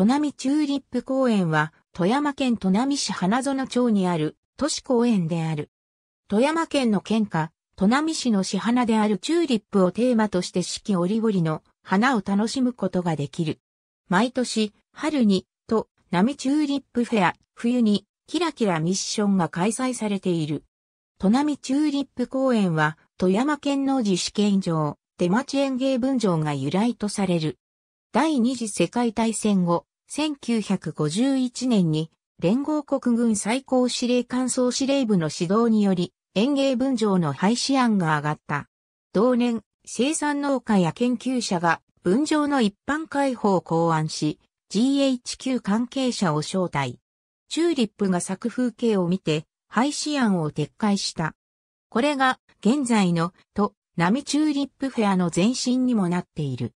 砺波チューリップ公園は、富山県砺波市花園町にある都市公園である。富山県の県下、砺波市の市花であるチューリップをテーマとして四季折々の花を楽しむことができる。毎年、春に、と、波チューリップフェア、冬に、キラキラミッションが開催されている。砺波チューリップ公園は、富山県の自主権上、出町園芸分場が由来とされる。第二次世界大戦後、1951年に連合国軍最高司令官総司令部の指導により園芸分譲の廃止案が上がった。同年、生産農家や研究者が分譲の一般開放を考案し、GHQ 関係者を招待。チューリップが咲く風景を見て、廃止案を撤回した。これが、現在の、と、波チューリップフェアの前身にもなっている。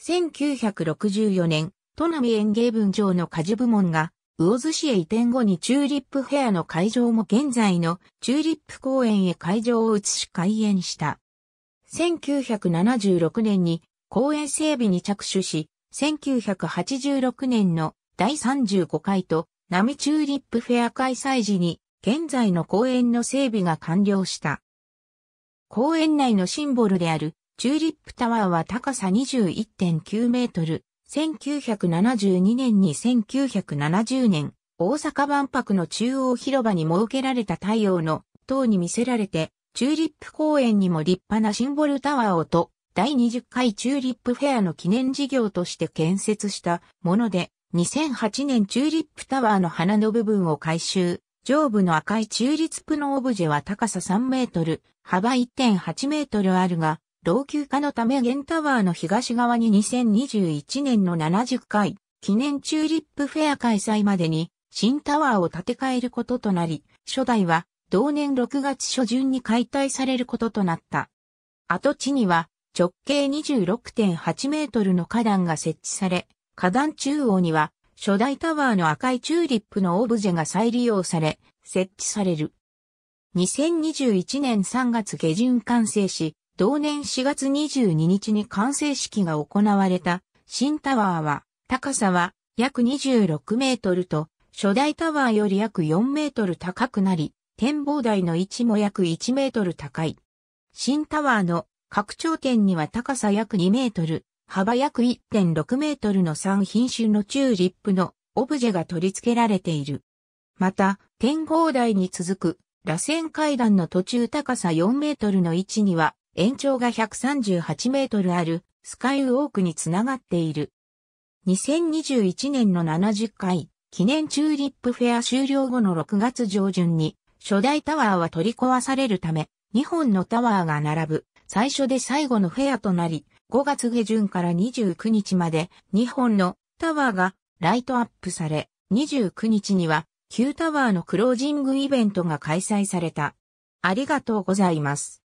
1964年、都並園芸文場の果樹部門が、魚津市へ移転後にチューリップフェアの会場も現在のチューリップ公園へ会場を移し開園した。1976年に公園整備に着手し、1986年の第35回と波チューリップフェア開催時に現在の公園の整備が完了した。公園内のシンボルであるチューリップタワーは高さ21.9メートル、1972年に1970年、大阪万博の中央広場に設けられた太陽の塔に見せられて、チューリップ公園にも立派なシンボルタワーをと、第20回チューリップフェアの記念事業として建設したもので、2008年チューリップタワーの花の部分を改修。上部の赤いチューリップのオブジェは高さ3メートル、幅1.8メートルあるが、老朽化のためゲンタワーの東側に2021年の70回記念チューリップフェア開催までに新タワーを建て替えることとなり、初代は同年6月初旬に解体されることとなった。跡地には直径26.8メートルの花壇が設置され、花壇中央には初代タワーの赤いチューリップのオブジェが再利用され、設置される。2021年3月下旬完成し、同年4月22日に完成式が行われた新タワーは高さは約26メートルと初代タワーより約4メートル高くなり展望台の位置も約1メートル高い。新タワーの拡張点には高さ約2メートル、幅約1.6メートルの3品種のチューリップのオブジェが取り付けられている。また、展望台に続く螺旋階段の途中高さ4メートルの位置には延長が138メートルあるスカイウォークにつながっている。2021年の70回記念チューリップフェア終了後の6月上旬に初代タワーは取り壊されるため2本のタワーが並ぶ最初で最後のフェアとなり5月下旬から29日まで2本のタワーがライトアップされ29日には旧タワーのクロージングイベントが開催された。ありがとうございます。